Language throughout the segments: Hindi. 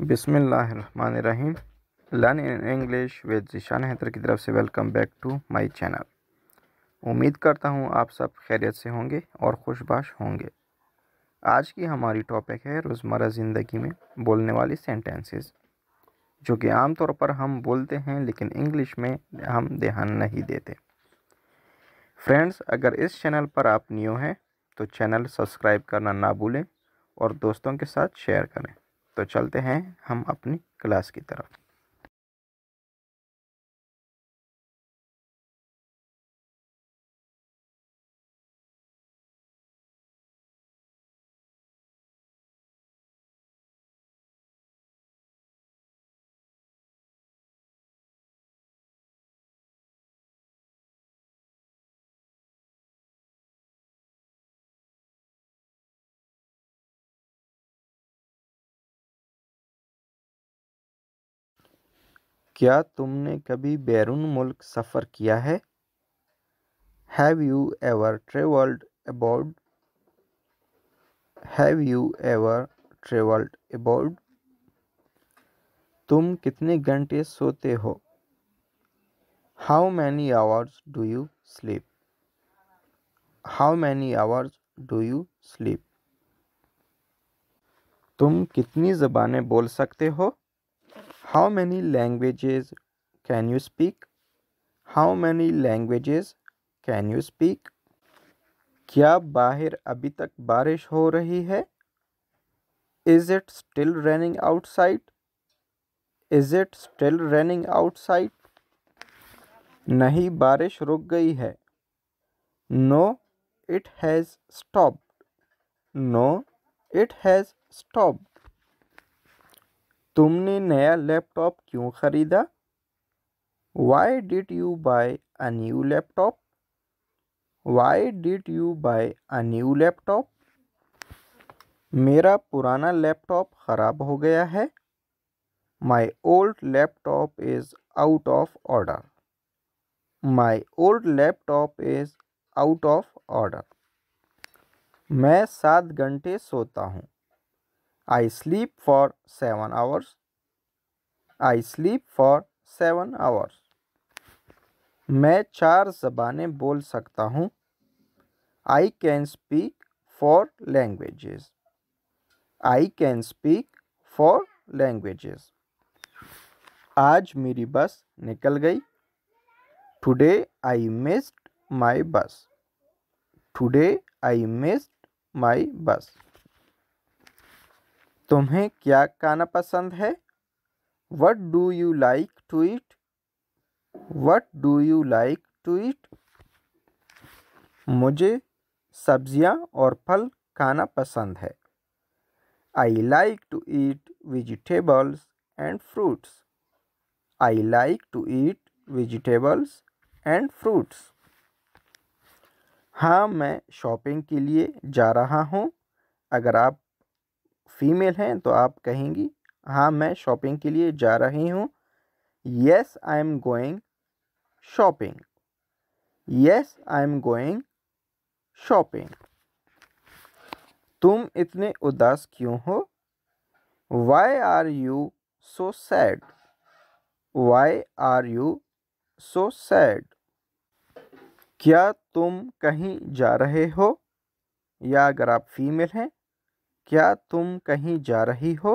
बिसमीम learn in English with Zeeshan Haider की तरफ से welcome back to my channel उम्मीद करता हूँ आप सब खैरियत से होंगे और खुशबाश होंगे आज की हमारी टॉपिक है रोज़मर्रा ज़िंदगी में बोलने वाली सेंटेंसेस जो कि आम तौर पर हम बोलते हैं लेकिन इंग्लिश में हम ध्यान नहीं देते फ्रेंड्स अगर इस चैनल पर आप न्यू हैं तो चैनल सब्सक्राइब करना ना भूलें और दोस्तों के साथ शेयर करें तो चलते हैं हम अपनी क्लास की तरफ क्या तुमने कभी बैरून मुल्क सफ़र किया है have you ever travelled abroad have you ever travelled abroad तुम कितने घंटे सोते हो how many hours do you sleep how many hours do you sleep तुम कितनी ज़बानें बोल सकते हो How many languages can you speak? How many languages can you speak? क्या बाहर अभी तक बारिश हो रही है is it still raining outside is it still raining outside नहीं बारिश रुक गई है no it has stopped no it has stopped तुमने नया लैपटॉप क्यों ख़रीदा why did you buy a new laptop why did you buy a new laptop मेरा पुराना लैपटॉप ख़राब हो गया है my old laptop is out of order my old laptop is out of order मैं सात घंटे सोता हूँ I sleep for seven hours I sleep for seven hours मैं चार जबानें बोल सकता हूँ I can speak four languages I can speak four language आज मेरी बस निकल गई टुडे आई मिस्ड माई बस टुडे आई मिस्ड माई बस तुम्हें क्या खाना पसंद है what do you like to eat what do you like to eat मुझे सब्ज़ियाँ और फल खाना पसंद है I like to eat vegetables and fruits I like to eat vegetables and fruits हाँ मैं शॉपिंग के लिए जा रहा हूँ अगर आप फीमेल हैं तो आप कहेंगी हाँ मैं शॉपिंग के लिए जा रही हूँ yes I am going shopping yes I am going shopping तुम इतने उदास क्यों हो why are you so sad why are you so sad क्या तुम कहीं जा रहे हो या अगर आप फीमेल हैं क्या तुम कहीं जा रही हो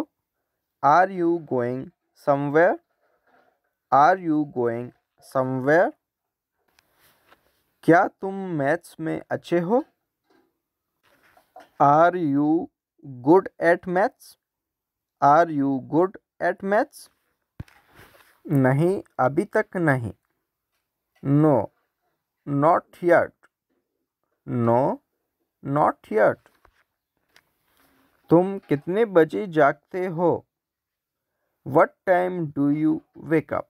are you going somewhere are you going somewhere क्या तुम मैथ्स में अच्छे हो are you good at maths are you good at maths नहीं अभी तक नहीं no not yet no not yet तुम कितने बजे जागते हो what time do you wake up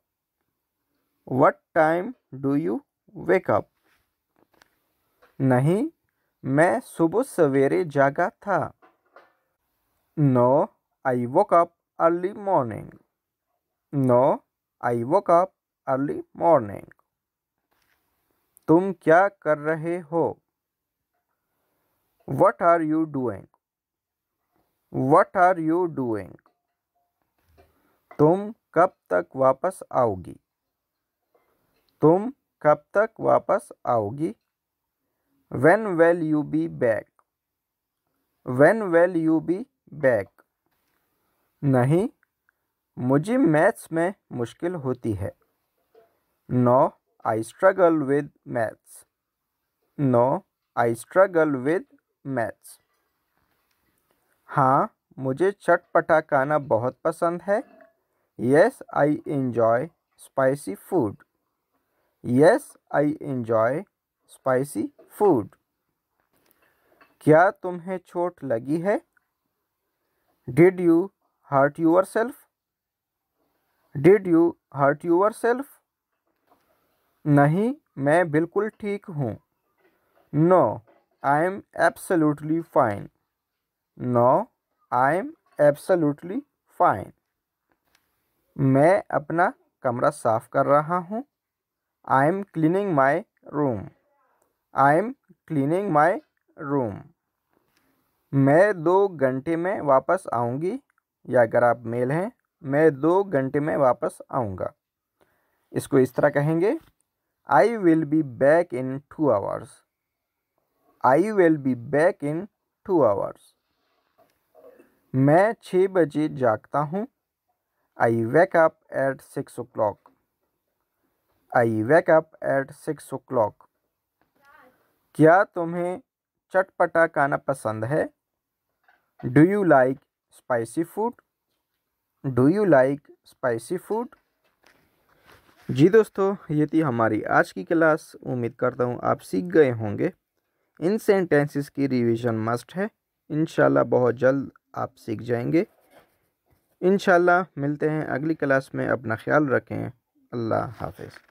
what time do you wake up नहीं मैं सुबह सवेरे जागा था no I woke up early morning no I woke up early morning तुम क्या कर रहे हो what are you doing what are you doing तुम कब तक वापस आओगी तुम कब तक वापस आओगी when will you be back when will you be back नहीं मुझे मैथ्स में मुश्किल होती है no I struggle with maths no I struggle with maths हाँ मुझे चटपटा खाना बहुत पसंद है yes I enjoy spicy food yes I enjoy spicy food क्या तुम्हें चोट लगी है did you hurt yourself did you hurt yourself नहीं मैं बिल्कुल ठीक हूँ no I am absolutely fine I am absolutely fine मैं अपना कमरा साफ कर रहा हूँ I am cleaning my room I am cleaning my room मैं दो घंटे में वापस आऊँगी या अगर आप मेल हैं मैं दो घंटे में वापस आऊँगा इसको इस तरह कहेंगे I will be back in two hours I will be back in two hours मैं छः बजे जागता हूँ I wake up at six o'clock I wake up at six o'clock क्या तुम्हें चटपटा खाना पसंद है do you like spicy food do you like spicy food जी दोस्तों ये थी हमारी आज की क्लास उम्मीद करता हूँ आप सीख गए होंगे इन सेंटेंसेस की रिवीजन मस्ट है इन बहुत जल्द आप सीख जाएंगे इन मिलते हैं अगली क्लास में अपना ख्याल रखें अल्लाह हाफिज़